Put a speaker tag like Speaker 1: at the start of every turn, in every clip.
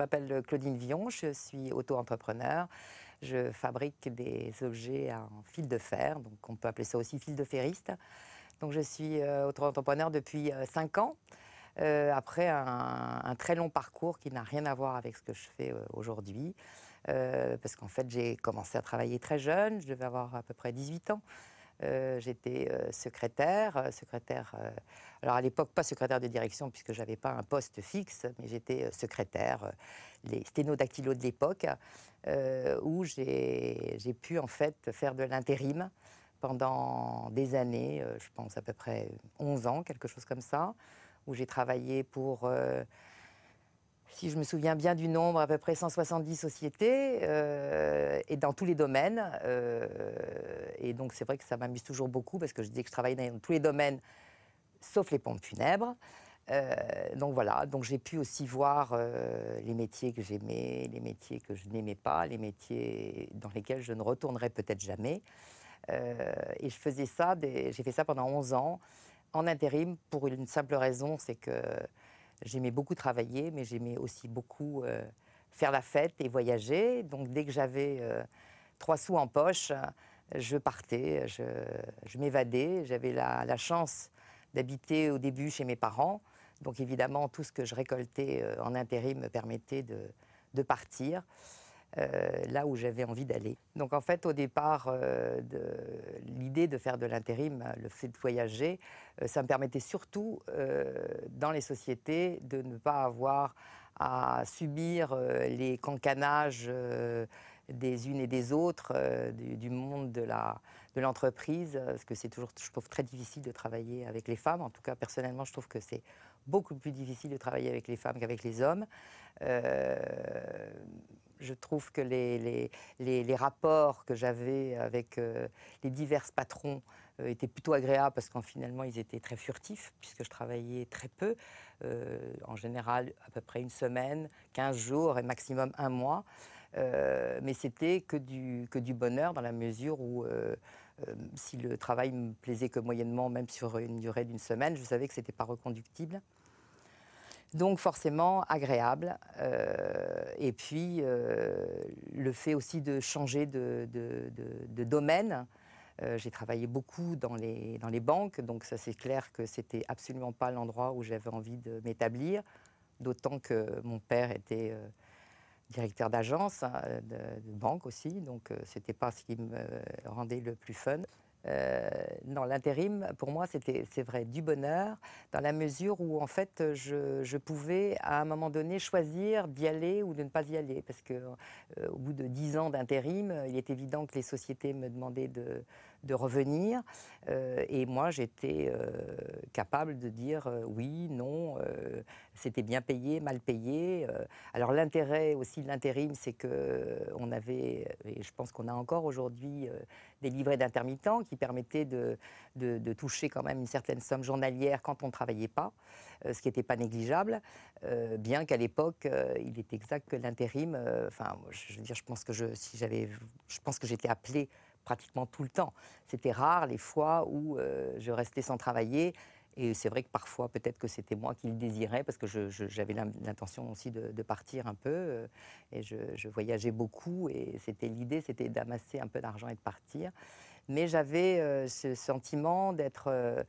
Speaker 1: m'appelle euh, Claudine Vion, je suis auto-entrepreneur. Je fabrique des objets en fil de fer, donc on peut appeler ça aussi fil de feriste. Donc je suis euh, auto-entrepreneur depuis 5 euh, ans. après un, très long parcours qui n'a rien à voir avec ce que je fais aujourd'hui. parce qu'en fait, j'ai commencé à travailler très jeune, je devais avoir à peu près 18 ans. Euh, j'étais euh, secrétaire, euh, secrétaire. alors à l'époque pas secrétaire de direction puisque j'avais pas un poste fixe, mais j'étais secrétaire, les sténodactylos de l'époque, où j'ai pu en fait faire de l'intérim pendant des années, je pense à peu près 11 ans, quelque chose comme ça, où j'ai travaillé pour si je me souviens bien du nombre, à peu près 170 sociétés, euh, et dans tous les domaines. Euh, et donc c'est vrai que ça m'amuse toujours beaucoup, parce que je disais que je travaillais dans tous les domaines, sauf les pompes funèbres. Euh, donc voilà, donc j'ai pu aussi voir les métiers que j'aimais, les métiers que je n'aimais pas, les métiers dans lesquels je ne retournerai peut-être jamais. et je faisais ça, j'ai fait ça pendant 11 ans en intérim pour une simple raison, c'est que J'aimais beaucoup travailler, mais j'aimais aussi beaucoup euh, faire la fête et voyager. Donc dès que j'avais euh, trois sous en poche, je partais, je, m'évadais. J'avais la, chance d'habiter au début chez mes parents. Donc évidemment, tout ce que je récoltais euh, en intérim me permettait de partir. Euh, là où j'avais envie d'aller. Donc en fait, au départ, euh, l'idée de faire de l'intérim, euh, le fait de voyager, ça me permettait surtout, dans les sociétés, de ne pas avoir à subir les cancanages des unes et des autres, du, monde de, la, de l'entreprise, parce que c'est toujours, je trouve, très difficile de travailler avec les femmes. En tout cas, personnellement, je trouve que c'est beaucoup plus difficile de travailler avec les femmes qu'avec les hommes. Euh, je trouve que les, les, les, rapports que j'avais avec euh, les divers patrons euh, étaient plutôt agréables parce qu'en finalement ils étaient très furtifs puisque je travaillais très peu, en général à peu près une semaine, 15 jours et maximum un mois. mais c'était que du, que du bonheur dans la mesure où si le travail me plaisait que moyennement, même sur une durée d'une semaine, je savais que ce n'était pas reconductible. Donc forcément agréable. Euh, et puis euh, le fait aussi de changer de, domaine. Euh, j'ai travaillé beaucoup dans les, banques, donc ça c'est clair que c'était absolument pas l'endroit où j'avais envie de m'établir, d'autant que mon père était directeur d'agence, de, banque aussi, donc ce c'était pas ce qui me rendait le plus fun. Euh, dans non, l'intérim, pour moi, c'était, c'est vrai, du bonheur, dans la mesure où, en fait, je, pouvais, à un moment donné, choisir d'y aller ou de ne pas y aller. Parce que, euh, au bout de dix ans d'intérim, il est évident que les sociétés me demandaient de, de revenir. Euh, et moi, j'étais euh, capable de dire euh, oui, non, c'était bien payé, mal payé. alors l'intérêt aussi de l'intérim, c'est qu'on avait, et je pense qu'on a encore aujourd'hui, des livrets d'intermittents qui permettaient de, toucher quand même une certaine somme journalière quand on ne travaillait pas, ce qui n'était pas négligeable, bien qu'à l'époque, il est exact que l'intérim, enfin, je veux dire, je pense que je, si j'avais, je pense que j'étais appelée pratiquement tout le temps. C'était rare les fois où euh, je restais sans travailler. Et c'est vrai que parfois, peut-être que c'était moi qui le désirais, parce que j'avais l'intention aussi de, partir un peu. Euh, et je, voyageais beaucoup, et c'était l'idée, c'était d'amasser un peu d'argent et de partir. Mais j'avais euh, ce sentiment d'être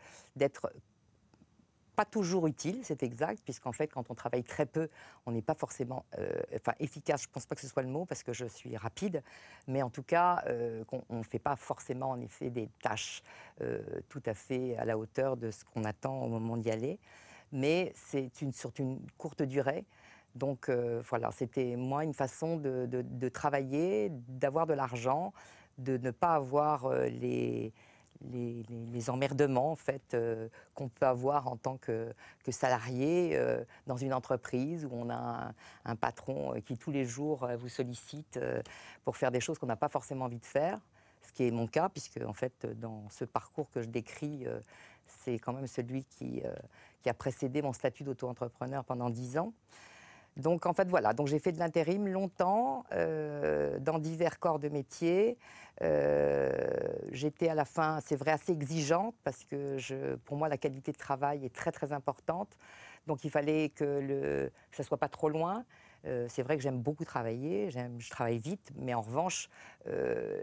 Speaker 1: toujours utile, c'est exact, puisqu'en fait, quand on travaille très peu, on n'est pas forcément euh, enfin, efficace. Je ne pense pas que ce soit le mot, parce que je suis rapide, mais en tout cas, euh, on ne fait pas forcément, en effet, des tâches euh, tout à fait à la hauteur de ce qu'on attend au moment d'y aller. Mais c'est une, sur une courte durée. Donc voilà, c'était moi une façon de travailler, d'avoir de l'argent, de ne pas avoir les, les, emmerdements en fait euh, qu'on peut avoir en tant que, salarié euh, dans une entreprise où on a un, patron euh, qui tous les jours vous sollicite pour faire des choses qu'on n'a pas forcément envie de faire, ce qui est mon cas puisque en fait dans ce parcours que je décris, c'est quand même celui qui, qui a précédé mon statut d'auto-entrepreneur pendant dix ans. Donc en fait voilà, j'ai fait de l'intérim longtemps euh, dans divers corps de métier. Euh, j'étais à la fin, c'est vrai, assez exigeante parce que pour moi la qualité de travail est très très importante. Donc il fallait que, le, que ça soit pas trop loin, euh, c'est vrai que j'aime beaucoup travailler, je travaille vite, mais en revanche, euh,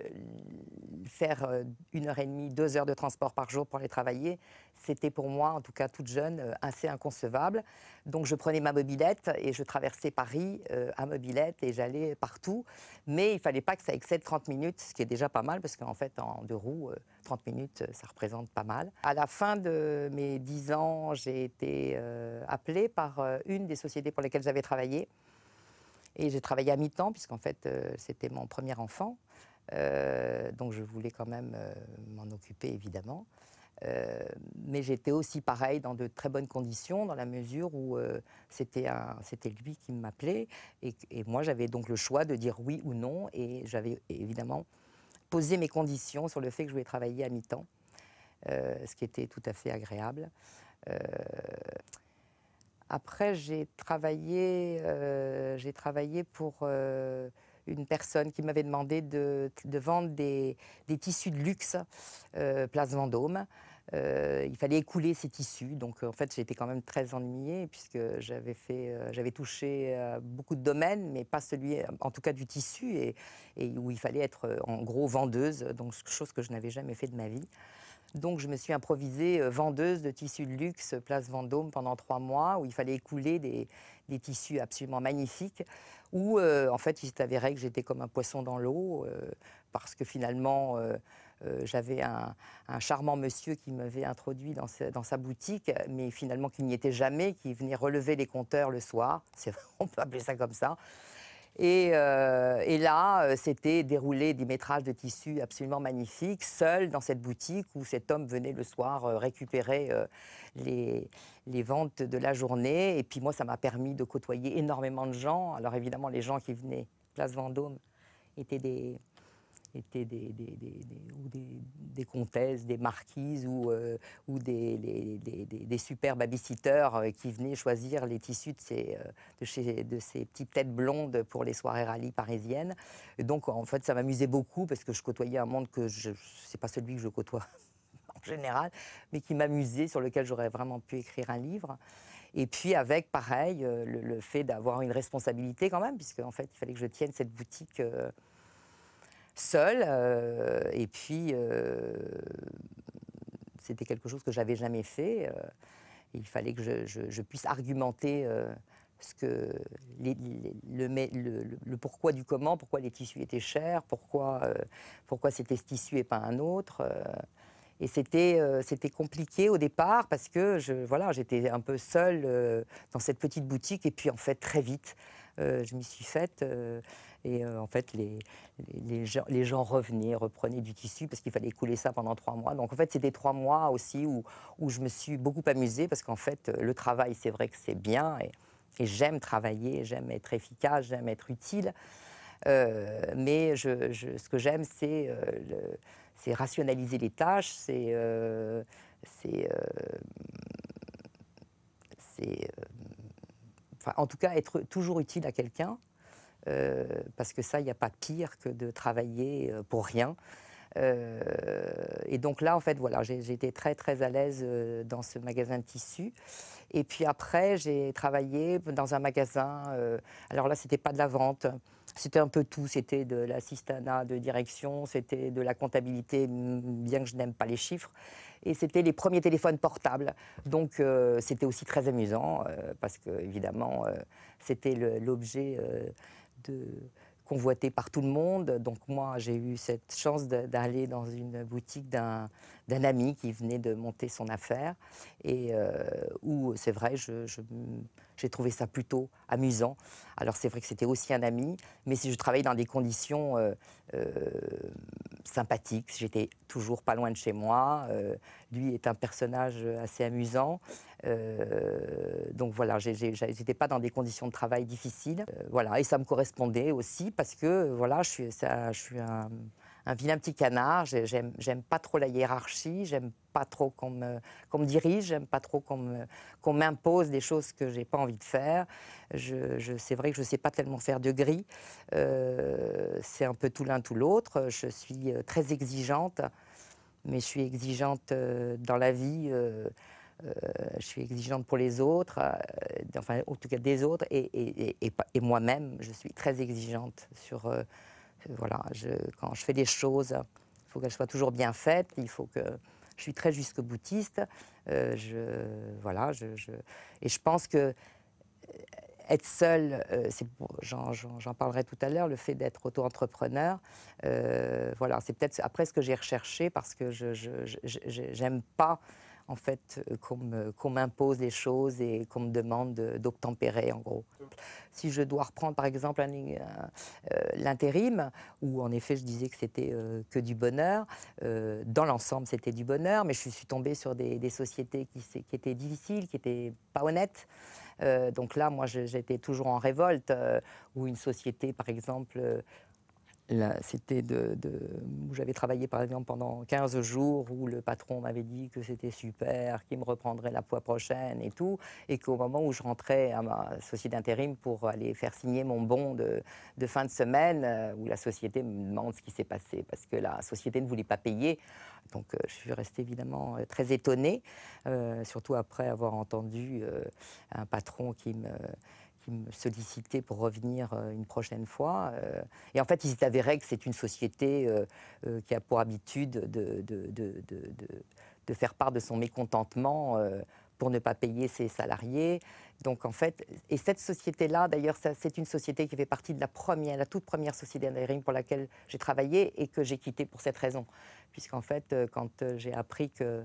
Speaker 1: faire euh, une heure et demie, deux heures de transport par jour pour aller travailler, c'était pour moi, en tout cas toute jeune, assez inconcevable. Donc je prenais ma mobilette et je traversais Paris à mobilette et j'allais partout. Mais il ne fallait pas que ça excède 30 minutes, ce qui est déjà pas mal, parce qu'en fait, en deux roues, 30 minutes, ça représente pas mal. À la fin de mes 10 ans, j'ai été appelée par une des sociétés pour lesquelles j'avais travaillé. Et j'ai travaillé à mi-temps, puisqu'en fait, euh, c'était mon premier enfant. Euh, donc je voulais quand même euh, m'en occuper, évidemment. mais j'étais aussi pareil dans de très bonnes conditions, dans la mesure où c'était lui qui m'appelait. Et, et, moi, j'avais donc le choix de dire oui ou non. Et j'avais évidemment posé mes conditions sur le fait que je voulais travailler à mi-temps, ce qui était tout à fait agréable. Après, j'ai travaillé, euh, pour euh, une personne qui m'avait demandé de, vendre des, tissus de luxe, euh, Place Vendôme. Euh, il fallait écouler ces tissus. Donc, euh, en fait, j'étais quand même très ennuyée puisque j'avais fait, euh, j'avais touché beaucoup de domaines, mais pas celui, en tout cas, du tissu et, où il fallait être en gros vendeuse. Donc, chose que je n'avais jamais fait de ma vie. Donc, je me suis improvisée vendeuse de tissus de luxe, place Vendôme, pendant trois mois, où il fallait écouler des, des tissus absolument magnifiques, où, en fait, il s'est avéré que j'étais comme un poisson dans l'eau, parce que finalement, euh, j'avais un, charmant monsieur qui m'avait introduit dans, sa boutique, mais finalement qui n'y était jamais, qui venait relever les compteurs le soir. On peut appeler ça comme ça. Et, euh, là, c'était euh, déroulé des métrages de tissus absolument magnifiques, seul dans cette boutique où cet homme venait le soir récupérer les ventes de la journée. Et puis moi, ça m'a permis de côtoyer énormément de gens. Alors évidemment, les gens qui venaient Place Vendôme étaient des, étaient des, des, des, ou des, comtesses, des marquises ou, euh, ou des, des, super euh, qui venaient choisir les tissus de ces, euh, de, chez, de ces petites têtes blondes pour les soirées rallyes parisiennes. donc, en fait, ça m'amusait beaucoup parce que je côtoyais un monde que je n'est pas celui que je côtoie en général, mais qui m'amusait, sur lequel j'aurais vraiment pu écrire un livre. Et puis avec, pareil, le, fait d'avoir une responsabilité quand même, puisqu'en en fait, il fallait que je tienne cette boutique. Seul, euh, et puis, euh, c'était quelque chose que j'avais jamais fait. Euh, il fallait que je, puisse argumenter ce que le, pourquoi du comment, pourquoi les tissus étaient chers, pourquoi, pourquoi c'était ce tissu et pas un autre. et c'était compliqué au départ parce que je voilà j'étais un peu seul dans cette petite boutique et puis en fait très vite euh, je m'y suis faite. Euh, et euh, en fait, les, gens, revenaient, reprenaient du tissu parce qu'il fallait couler ça pendant trois mois. Donc en fait, c'était trois mois aussi où, je me suis beaucoup amusée parce qu'en fait, le travail, c'est vrai que c'est bien et, j'aime travailler, j'aime être efficace, j'aime être utile. mais je, ce que j'aime, c'est rationaliser les tâches, c'est c'est en tout cas, être toujours utile à quelqu'un, euh, parce que ça, il n'y a pas pire que de travailler euh, pour rien. Euh, et donc là, en fait, voilà, j'étais très très à l'aise euh, dans ce magasin de tissus. Et puis après, j'ai travaillé dans un magasin. Euh, alors là, c'était pas de la vente. C'était un peu tout. C'était de l'assistanat de direction, c'était de la comptabilité, bien que je n'aime pas les chiffres. Et c'était les premiers téléphones portables. Donc c'était aussi très amusant parce que évidemment, c'était l'objet de convoité par tout le monde. Donc moi, j'ai eu cette chance d'aller dans une boutique d'un d'un ami qui venait de monter son affaire et euh, où c'est vrai, j'ai trouvé ça plutôt amusant. Alors c'est vrai que c'était aussi un ami, mais si je travaillais dans des conditions euh, euh, sympathiques, j'étais toujours pas loin de chez moi. Euh, lui est un personnage assez amusant, euh, donc voilà, j'étais pas dans des conditions de travail difficiles, voilà, et ça me correspondait aussi parce que voilà, je suis un un vilain petit canard. J'aime, j'aime pas trop la hiérarchie, j'aime pas trop qu'on me, me dirige, j'aime pas trop qu'on, me, qu'on m'impose des choses que j'ai pas envie de faire. Je, c'est vrai que je sais pas tellement faire de gris. Euh, c'est un peu tout l'un, tout l'autre. Je suis euh, très exigeante, mais je suis exigeante euh, dans la vie. je suis exigeante pour les autres, enfin en tout cas des autres, et, et moi-même, je suis très exigeante sur voilà, quand je fais des choses, il faut qu'elles soient toujours bien faites. Il faut que je suis très jusque boutiste. Euh, voilà, et je pense que euh, être seul, euh, j'en parlerai tout à l'heure, le fait d'être auto-entrepreneur, voilà, c'est peut-être après ce que j'ai recherché parce que je n'aime pas en fait, euh, qu'on m'impose les choses et qu'on me demande d'obtempérer, en gros. Si je dois reprendre, par exemple, euh, euh, l'intérim, où en effet je disais que c'était que du bonheur, dans l'ensemble c'était du bonheur, mais je suis tombée sur des, sociétés qui, qui, étaient difficiles, qui n'étaient pas honnêtes. donc là, moi, j'étais toujours en révolte, ou une société, par exemple, c'était de, où j'avais travaillé par exemple pendant 15 jours, où le patron m'avait dit que c'était super, qu'il me reprendrait la fois prochaine et tout, et qu'au moment où je rentrais à ma société d'intérim pour aller faire signer mon bon de, fin de semaine, euh, où la société me demande ce qui s'est passé, parce que la société ne voulait pas payer. Donc euh, je suis restée évidemment euh, très étonnée, surtout après avoir entendu un patron qui me me pour revenir euh, une prochaine fois. Euh. et en fait, il s'est avéré que c'est une société euh, qui a pour habitude de, de, de, de, faire part de son mécontentement pour ne pas payer ses salariés. Donc en fait, et cette société-là, d'ailleurs, c'est une société qui fait partie de la première, la toute première société d'engineering pour laquelle j'ai travaillé et que j'ai quitté pour cette raison. Puisqu'en fait, quand j'ai appris que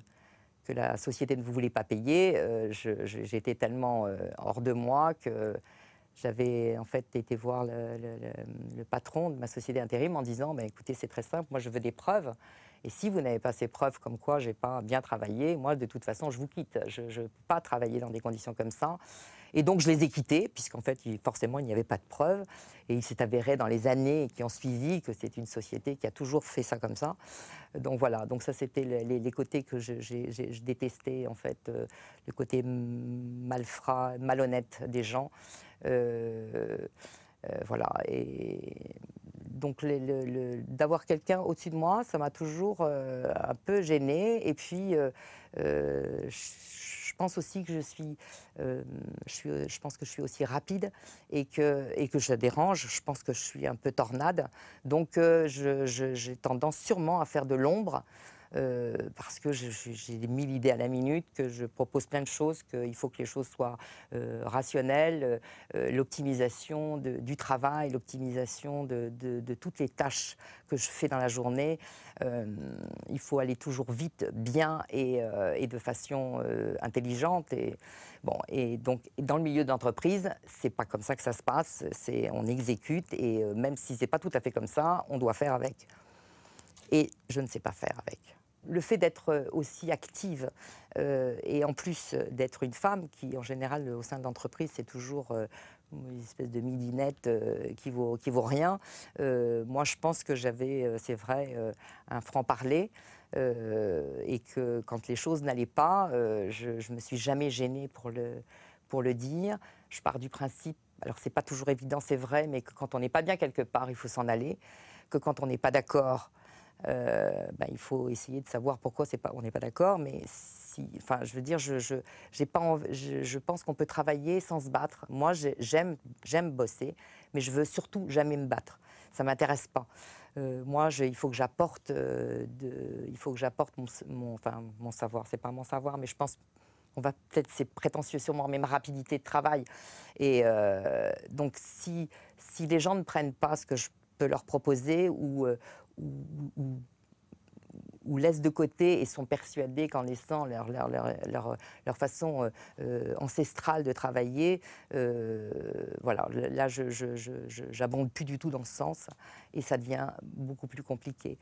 Speaker 1: que la société ne vous voulait pas payer, euh, j'étais tellement euh, hors de moi que j'avais en fait été voir le, patron de ma société intérim en disant bah, écoutez, c'est très simple, moi je veux des preuves. Et si vous n'avez pas ces preuves comme quoi j'ai pas bien travaillé, moi, de toute façon, je vous quitte. Je ne peux pas travailler dans des conditions comme ça. Et donc, je les ai quittés, puisqu'en fait, forcément, il n'y avait pas de preuves. Et il s'est avéré dans les années qui ont suivi que c'est une société qui a toujours fait ça comme ça. Donc voilà, donc ça, c'était les, côtés que je, détestais, en fait, euh, le côté malfrat, malhonnête des gens. Euh, euh, voilà. Et donc d'avoir quelqu'un au-dessus de moi, ça m'a toujours euh, un peu gênée. Et puis, euh, je pense aussi que je suis, pense que je suis aussi rapide et que et que je dérange. Je pense que je suis un peu tornade. Donc, j'ai tendance sûrement à faire de l'ombre. Euh, parce que j'ai des mille idées à la minute, que je propose plein de choses, qu'il faut que les choses soient euh, rationnelles, euh, l'optimisation du travail, l'optimisation de, toutes les tâches que je fais dans la journée. il faut aller toujours vite, bien et, de façon intelligente. Et, donc, dans le milieu d'entreprise, c'est pas comme ça que ça se passe. C'est on exécute et même si c'est pas tout à fait comme ça, on doit faire avec. Et je ne sais pas faire avec le fait d'être euh, aussi active euh, et en plus euh, d'être une femme, qui en général au sein de l'entreprise c'est toujours une espèce de midinette qui, vaut, qui vaut rien, moi je pense que j'avais, c'est vrai, un franc-parler. et que quand les choses n'allaient pas, je ne me suis jamais gênée pour le, pour le dire. Je pars du principe, alors ce n'est pas toujours évident, c'est vrai, mais que quand on n'est pas bien quelque part, il faut s'en aller, que quand on n'est pas d'accord, euh, bah, il faut essayer de savoir pourquoi pas, on n'est pas d'accord. Mais si, enfin, je veux dire, je, je, pas je, je pense qu'on peut travailler sans se battre. Moi, j'aime bosser, mais je veux surtout jamais me battre. Ça m'intéresse pas. Euh, moi, il faut que j'apporte, euh, il faut que j'apporte mon, mon, enfin, mon savoir. C'est pas mon savoir, mais je pense on va peut-être, c'est prétentieux sûrement, mais ma rapidité de travail. Et donc, si, si les gens ne prennent pas ce que je peux leur proposer ou, ou, laissent de côté et sont persuadés qu'en laissant leur, façon euh, euh, ancestrale de travailler, euh, voilà, là, je n'abonde plus du tout dans ce sens et ça devient beaucoup plus compliqué.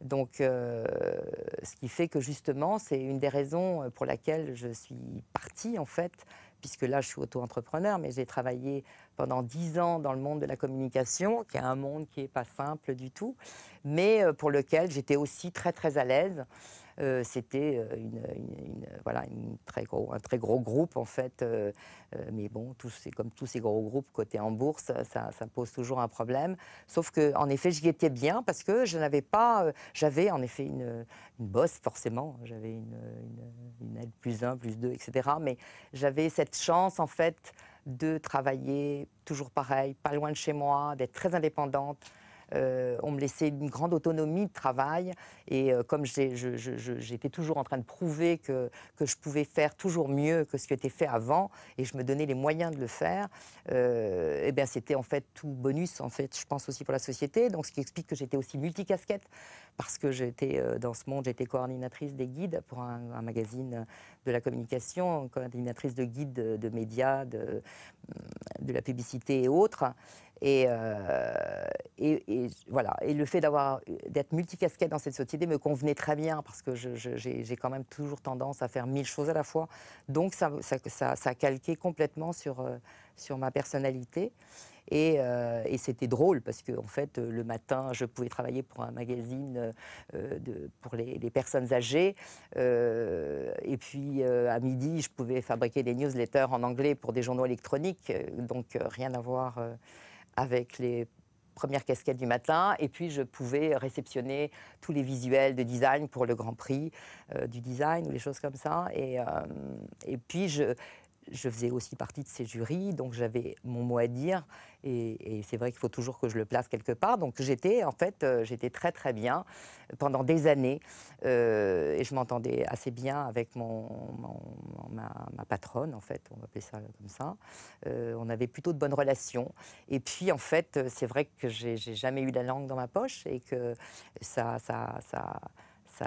Speaker 1: Donc, ce qui fait que justement, c'est une des raisons pour laquelle je suis partie, en fait, puisque là je suis auto-entrepreneur, mais j'ai travaillé pendant dix ans dans le monde de la communication, qui est un monde qui n'est pas simple du tout, mais euh, pour lequel j'étais aussi très très à l'aise. Euh, c'était euh, une, voilà, un très gros groupe, en fait. Euh, mais bon, tous, comme tous ces gros groupes cotés en bourse, ça, ça, pose toujours un problème. Sauf que, en effet, j'y étais bien parce que je n'avais pas. J'avais, en effet, une, bosse, forcément. J'avais une, une, aide plus un, plus deux, etc. Mais j'avais cette chance, en fait, de travailler toujours pareil, pas loin de chez moi, d'être très indépendante euh, on me laissait une grande autonomie de travail. Et euh, comme j'étais toujours en train de prouver que, je pouvais faire toujours mieux que ce qui était fait avant, et je me donnais les moyens de le faire, euh, eh bien c'était en fait tout bonus, en fait, je pense aussi pour la société. Donc ce qui explique que j'étais aussi multicasquette, parce que j'étais dans ce monde, j'étais coordinatrice des guides pour un, magazine de la communication, coordinatrice de guides de, médias, de la publicité et autres. Euh, et, voilà. Et le fait d'avoir euh, d'être multicasquette dans cette société me convenait très bien parce que j'ai quand même toujours tendance à faire mille choses à la fois. Donc ça, a calqué complètement sur, euh, sur ma personnalité. Et, c'était drôle parce que en fait, le matin, je pouvais travailler pour un magazine pour les, personnes âgées. et puis à midi, je pouvais fabriquer des newsletters en anglais pour des journaux électroniques. Donc rien à voir avec les premières casquettes du matin, et puis je pouvais réceptionner tous les visuels de design pour le Grand Prix euh, du design ou les choses comme ça. Et, euh, et puis je, je faisais aussi partie de ces jurys, donc j'avais mon mot à dire. Et, c'est vrai qu'il faut toujours que je le place quelque part. Donc j'étais, en fait, euh, j'étais très très bien pendant des années. Euh, et je m'entendais assez bien avec mon, ma, patronne, en fait, on va appeler ça comme ça. Euh, on avait plutôt de bonnes relations. Et puis, en fait, c'est vrai que j'ai jamais eu la langue dans ma poche et que ça, ça, ça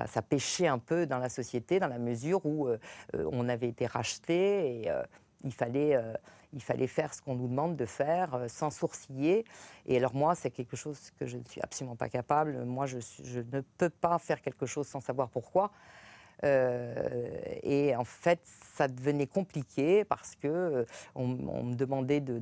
Speaker 1: ça, pêchait un peu dans la société, dans la mesure où euh, euh, on avait été racheté et euh, il, fallait, faire ce qu'on nous demande de faire sans sourciller. Et alors moi, c'est quelque chose que je ne suis absolument pas capable. Moi, je ne peux pas faire quelque chose sans savoir pourquoi. Euh, et en fait, ça devenait compliqué parce que euh, on, me demandait de,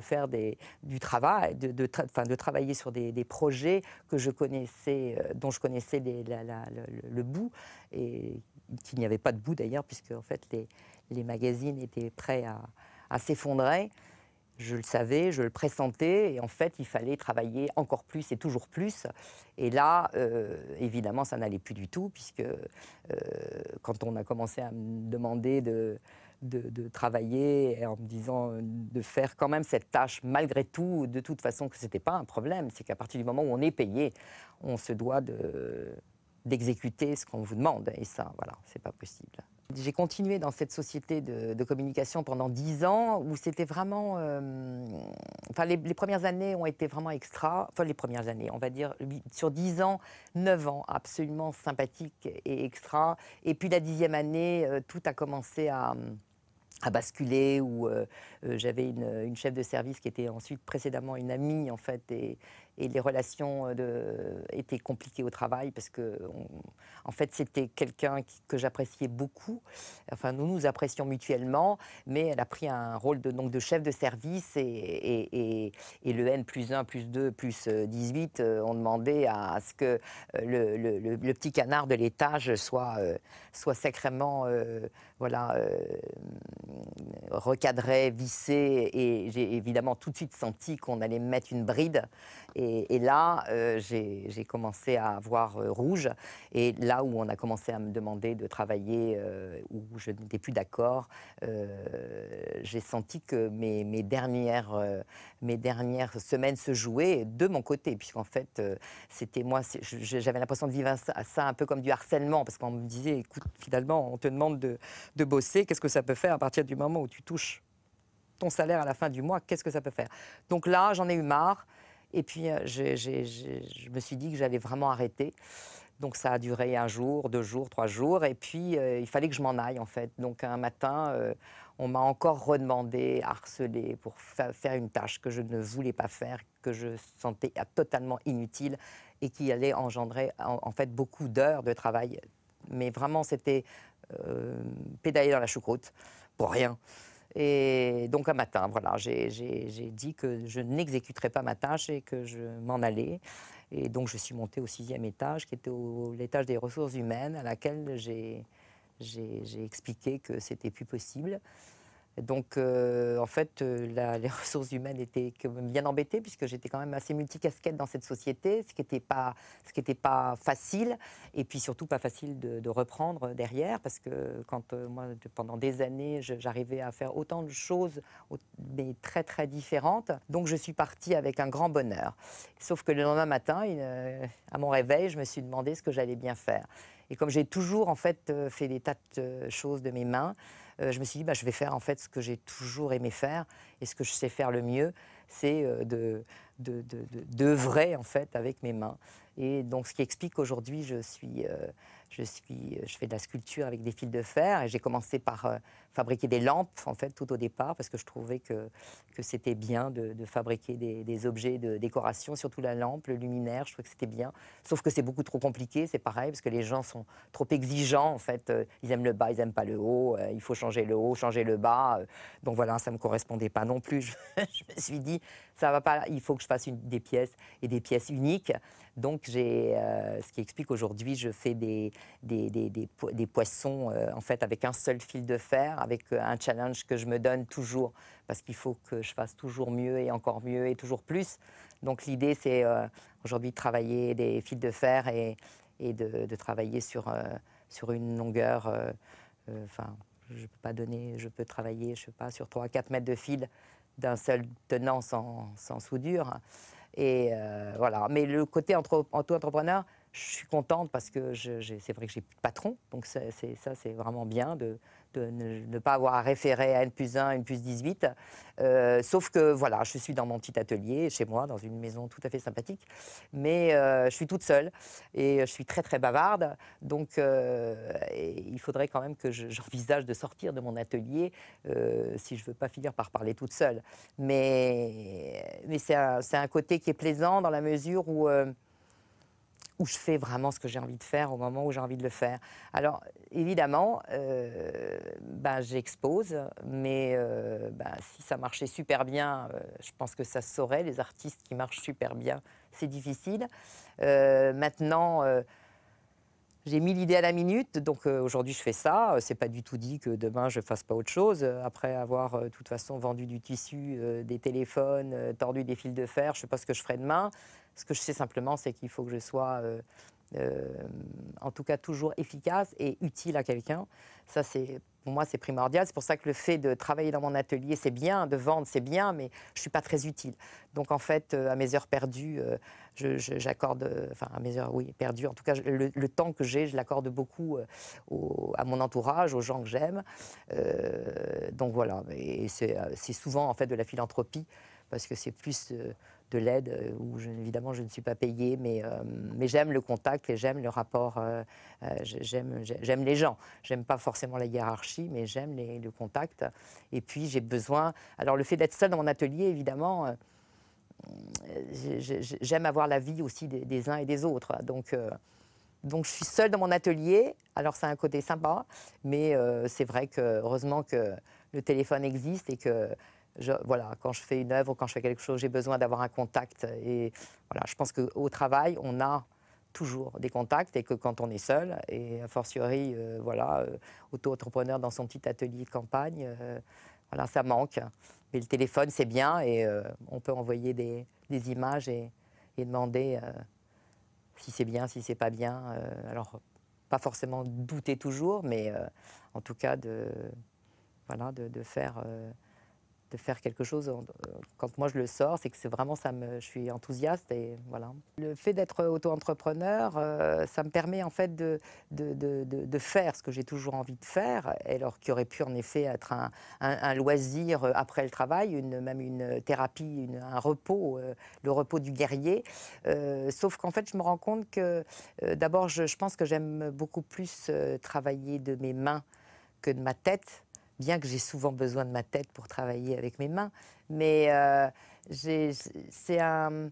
Speaker 1: faire du travail, de, travailler sur des, projets que je connaissais, euh, dont je connaissais le, bout et qu'il n'y avait pas de bout d'ailleurs, puisque en fait les, magazines étaient prêts à s'effondrer. Je le savais, je le pressentais, et en fait, il fallait travailler encore plus et toujours plus. Et là, euh, évidemment, ça n'allait plus du tout, puisque euh, quand on a commencé à me demander de, travailler en me disant euh, de faire quand même cette tâche malgré tout, de toute façon que ce n'était pas un problème, c'est qu'à partir du moment où on est payé, on se doit d'exécuter ce qu'on vous demande. Et ça, voilà, c'est pas possible j'ai continué dans cette société de, communication pendant dix ans où c'était vraiment. Euh, enfin, les, premières années ont été vraiment extra. Enfin, les premières années, on va dire, sur dix ans, neuf ans, absolument sympathiques et extra. Et puis la dixième année, euh, tout a commencé à basculer où euh, j'avais une, une, chef de service qui était ensuite précédemment une amie en fait et, et les relations euh, de, étaient compliquées au travail parce que, en fait, c'était quelqu'un que j'appréciais beaucoup. Enfin, nous nous apprécions mutuellement, mais elle a pris un rôle de, donc, de chef de service et, et, et, le N plus 1, plus 2, plus 18 euh, euh, ont demandé à, ce que le, petit canard de l'étage soit, soit sacrément voilà, recadré, vissé. Et j'ai évidemment tout de suite senti qu'on allait mettre une bride. Et et, là, euh, j'ai commencé à avoir euh, rouge. Et là où on a commencé à me demander de travailler, euh, où je n'étais plus d'accord, j'ai senti que mes, dernières, mes dernières semaines se jouaient de mon côté, puisqu'en fait, c'était moi, j'avais l'impression de vivre ça, un peu comme du harcèlement, parce qu'on me disait, écoute, finalement, on te demande de bosser, qu'est-ce que ça peut faire à partir du moment où tu touches ton salaire à la fin du mois, qu'est-ce que ça peut faire Donc là, j'en ai eu marre. Et puis, euh, je, me suis dit que j'allais vraiment arrêter. Donc ça a duré un jour, deux jours, trois jours, et puis euh, il fallait que je m'en aille en fait. Donc un matin, euh, on m'a encore redemandé, harcelé, pour faire une tâche que je ne voulais pas faire, que je sentais totalement inutile et qui allait engendrer en, fait beaucoup d'heures de travail. Mais vraiment, c'était pédaler dans la choucroute pour rien. Et donc un matin, voilà, j'ai dit que je n'exécuterai pas ma tâche et que je m'en allais. Et donc je suis montée au sixième étage, qui était l'étage des ressources humaines, à laquelle j'ai expliqué que c'était plus possible. Donc, euh, en fait, euh, les ressources humaines étaient bien embêtées, puisque j'étais quand même assez multicasquette dans cette société, ce qui n'était pas, facile, et puis surtout pas facile de, reprendre derrière, parce que quand euh, moi, pendant des années, j'arrivais à faire autant de choses, mais très très différentes, donc je suis partie avec un grand bonheur. Sauf que le lendemain matin, à mon réveil, je me suis demandé ce que j'allais bien faire. Et comme j'ai toujours en fait fait des tas de choses de mes mains, euh, je me suis dit, bah, je vais faire en fait ce que j'ai toujours aimé faire et ce que je sais faire le mieux, c'est euh, de, en fait avec mes mains. Et donc, ce qui explique qu'aujourd'hui, je euh, je euh, je fais de la sculpture avec des fils de fer. Et j'ai commencé par euh, fabriquer des lampes, en fait, tout au départ, parce que je trouvais que, que c'était bien de, fabriquer des, objets de décoration, surtout la lampe, le luminaire. Je trouvais que c'était bien. Sauf que c'est beaucoup trop compliqué. C'est pareil, parce que les gens sont trop exigeants, en fait. Ils aiment le bas, ils n'aiment pas le haut. Il faut changer le haut, changer le bas. Donc voilà, ça ne me correspondait pas non plus. Je, me suis dit, ça va pas. Il faut que je fasse des pièces et des pièces uniques. Donc, euh, ce qui explique aujourd'hui, je fais des, des, des, des, poissons euh, en fait avec un seul fil de fer, avec euh, un challenge que je me donne toujours, parce qu'il faut que je fasse toujours mieux et encore mieux et toujours plus. Donc, l'idée, c'est aujourd'hui de travailler des fils de fer et, et de, travailler sur, sur une longueur. Enfin, je peux pas donner, je peux travailler, je sais pas, sur 3-4 mètres de fil d'un seul tenant sans, sans soudure. Et euh, voilà. Mais le côté auto-entrepreneur, je suis contente parce que c'est vrai que j'ai plus de patron. Donc ça, c'est vraiment bien de, de ne, pas avoir à référer à N plus 1, N plus 18. Euh, sauf que voilà, je suis dans mon petit atelier chez moi, dans une maison tout à fait sympathique, mais euh, je suis toute seule et je suis très très bavarde. Donc euh, il faudrait quand même que j'envisage de sortir de mon atelier si je veux pas finir par parler toute seule. Mais, mais c'est un, côté qui est plaisant dans la mesure où où je fais vraiment ce que j'ai envie de faire au moment où j'ai envie de le faire. Alors, évidemment, bah, j'expose, mais euh, bah, si ça marchait super bien, euh, je pense que ça se saurait. Les artistes qui marchent super bien, c'est difficile. Euh, maintenant, j'ai mis l'idée à la minute, donc aujourd'hui je fais ça. C'est pas du tout dit que demain je fasse pas autre chose. Après avoir de toute façon vendu du tissu, des téléphones, tordu des fils de fer, je sais pas ce que je ferai demain. Ce que je sais simplement, c'est qu'il faut que je sois en tout cas toujours efficace et utile à quelqu'un. Ça c'est pour moi, c'est primordial. C'est pour ça que le fait de travailler dans mon atelier, c'est bien, de vendre, c'est bien, mais je ne suis pas très utile. Donc en fait, euh, à mes heures perdues, euh, j'accorde, euh, enfin à mes heures, oui, perdues, en tout cas le, temps que j'ai, je l'accorde beaucoup à mon entourage, aux gens que j'aime. donc voilà, et c'est souvent en fait de la philanthropie, parce que c'est plus de l'aide, où évidemment je ne suis pas payée, mais, j'aime le contact et j'aime le rapport, j'aime les gens. J'aime pas forcément la hiérarchie, mais j'aime le contact. Et puis j'ai besoin, alors le fait d'être seule dans mon atelier, évidemment, euh, j'aime avoir la vie aussi des, uns et des autres. Hein. Donc, euh, donc je suis seule dans mon atelier. Alors c'est un côté sympa, mais euh, c'est vrai que heureusement que le téléphone existe et que voilà, quand je fais une œuvre, quand je fais quelque chose, j'ai besoin d'avoir un contact. Et voilà, je pense qu'au travail, on a toujours des contacts et que quand on est seul, et a fortiori, voilà, auto-entrepreneur dans son petit atelier de campagne, voilà, ça manque. Mais le téléphone, c'est bien et euh, on peut envoyer des, images et, demander euh, si c'est bien, si c'est pas bien. Euh, alors, pas forcément douter toujours, mais en tout cas de, voilà, de, de faire de faire quelque chose, quand moi je le sors, c'est que c'est vraiment ça me, je suis enthousiaste et voilà. Le fait d'être auto-entrepreneur, euh, ça me permet en fait de, de, de, faire ce que j'ai toujours envie de faire, alors qu'il aurait pu en effet être un, un, loisir euh, après le travail, une, même une thérapie, un repos, euh, le repos du guerrier. sauf qu'en fait, je me rends compte que d'abord, je, je pense que j'aime beaucoup plus travailler de mes mains que de ma tête bien que j'ai souvent besoin de ma tête pour travailler avec mes mains. Mais euh, c'est un.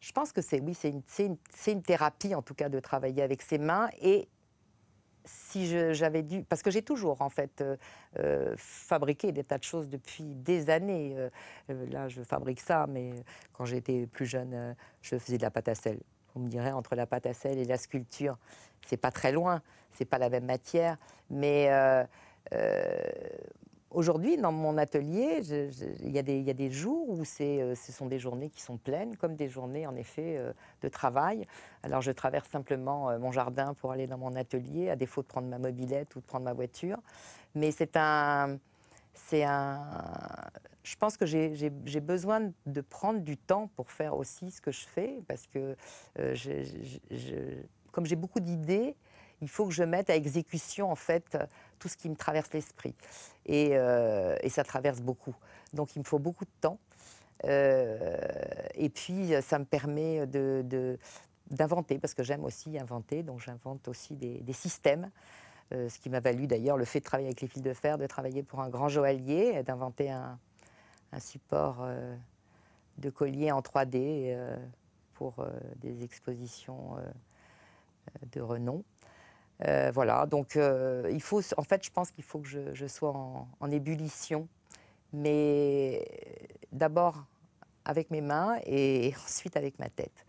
Speaker 1: Je pense que c'est oui, c'est une, une, une, thérapie en tout cas de travailler avec ses mains. Et si j'avais dû, parce que j'ai toujours en fait euh, euh, fabriqué des tas de choses depuis des années. là, je fabrique ça, mais quand j'étais plus jeune, je faisais de la pâte à sel on me dirait, entre la pâte à sel et la sculpture. C'est pas très loin, c'est pas la même matière, mais euh, aujourd'hui, dans mon atelier, il y, a des jours où euh, ce sont des journées qui sont pleines, comme des journées, en effet, euh, de travail. Alors, je traverse simplement mon jardin pour aller dans mon atelier, à défaut de prendre ma mobilette ou de prendre ma voiture. Mais c'est un... C'est un... Je pense que j'ai besoin de prendre du temps pour faire aussi ce que je fais, parce que comme j'ai beaucoup d'idées, il faut que je mette à exécution en fait tout ce qui me traverse l'esprit. Et, euh, ça traverse beaucoup. Donc il me faut beaucoup de temps. Euh, et puis ça me permet d'inventer, parce que j'aime aussi inventer, donc j'invente aussi des, systèmes. Euh, ce qui m'a valu d'ailleurs le fait de travailler avec les fils de fer, de travailler pour un grand joaillier, d'inventer un, support de collier en 3D pour des expositions de renom. Euh, voilà, donc euh, il faut, en fait, je pense qu'il faut que je, sois en, ébullition, mais d'abord avec mes mains et ensuite avec ma tête.